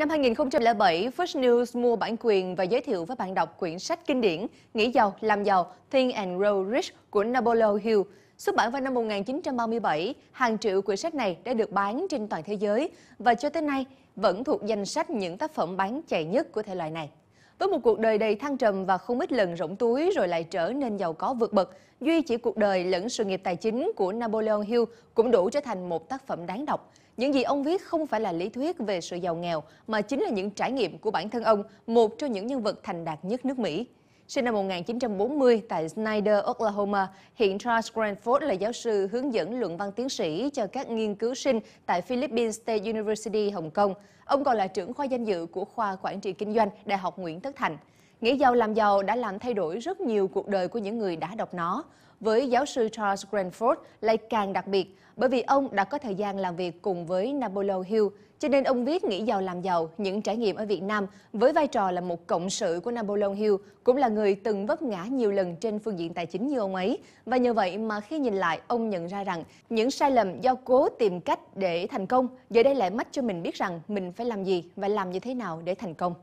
Năm 2007, First News mua bản quyền và giới thiệu với bạn đọc quyển sách kinh điển Nghĩ giàu, làm giàu, Think and Grow Rich của Napoleon Hill. Xuất bản vào năm 1937, hàng triệu quyển sách này đã được bán trên toàn thế giới và cho tới nay vẫn thuộc danh sách những tác phẩm bán chạy nhất của thể loại này. Với một cuộc đời đầy thăng trầm và không ít lần rỗng túi rồi lại trở nên giàu có vượt bậc, duy chỉ cuộc đời lẫn sự nghiệp tài chính của Napoleon Hill cũng đủ trở thành một tác phẩm đáng đọc. Những gì ông viết không phải là lý thuyết về sự giàu nghèo mà chính là những trải nghiệm của bản thân ông, một trong những nhân vật thành đạt nhất nước Mỹ sinh năm 1940 tại Snyder, Oklahoma. Hiện Charles Granford là giáo sư hướng dẫn luận văn tiến sĩ cho các nghiên cứu sinh tại Philippines State University, Hồng Kông. Ông còn là trưởng khoa danh dự của khoa quản trị kinh doanh Đại học Nguyễn Tất Thành. Nghĩ giàu làm giàu đã làm thay đổi rất nhiều cuộc đời của những người đã đọc nó. Với giáo sư Charles Granford lại càng đặc biệt bởi vì ông đã có thời gian làm việc cùng với Napoleon Hill, cho nên ông viết Nghĩ giàu làm giàu, những trải nghiệm ở Việt Nam với vai trò là một cộng sự của Napoleon Hill, cũng là người từng vấp ngã nhiều lần trên phương diện tài chính như ông ấy. Và nhờ vậy mà khi nhìn lại, ông nhận ra rằng những sai lầm do cố tìm cách để thành công, giờ đây lại mách cho mình biết rằng mình phải làm gì và làm như thế nào để thành công.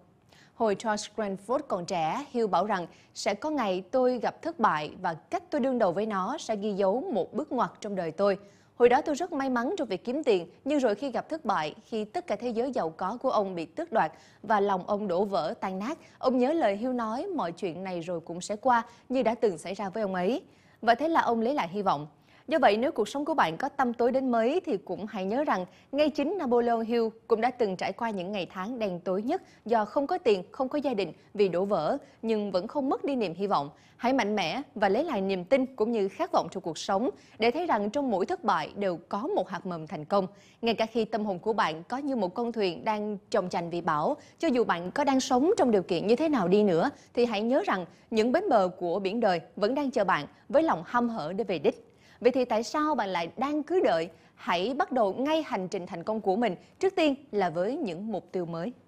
Hồi Charles Grandford còn trẻ, Hugh bảo rằng sẽ có ngày tôi gặp thất bại và cách tôi đương đầu với nó sẽ ghi dấu một bước ngoặt trong đời tôi. Hồi đó tôi rất may mắn trong việc kiếm tiền, nhưng rồi khi gặp thất bại, khi tất cả thế giới giàu có của ông bị tước đoạt và lòng ông đổ vỡ tan nát, ông nhớ lời Hugh nói mọi chuyện này rồi cũng sẽ qua như đã từng xảy ra với ông ấy. Và thế là ông lấy lại hy vọng. Do vậy, nếu cuộc sống của bạn có tâm tối đến mấy thì cũng hãy nhớ rằng ngay chính Napoleon Hill cũng đã từng trải qua những ngày tháng đen tối nhất do không có tiền, không có gia đình vì đổ vỡ nhưng vẫn không mất đi niềm hy vọng. Hãy mạnh mẽ và lấy lại niềm tin cũng như khát vọng cho cuộc sống để thấy rằng trong mỗi thất bại đều có một hạt mầm thành công. Ngay cả khi tâm hồn của bạn có như một con thuyền đang trồng chành vì bão, cho dù bạn có đang sống trong điều kiện như thế nào đi nữa thì hãy nhớ rằng những bến bờ của biển đời vẫn đang chờ bạn với lòng hăm hở để về đích. Vậy thì tại sao bạn lại đang cứ đợi? Hãy bắt đầu ngay hành trình thành công của mình, trước tiên là với những mục tiêu mới.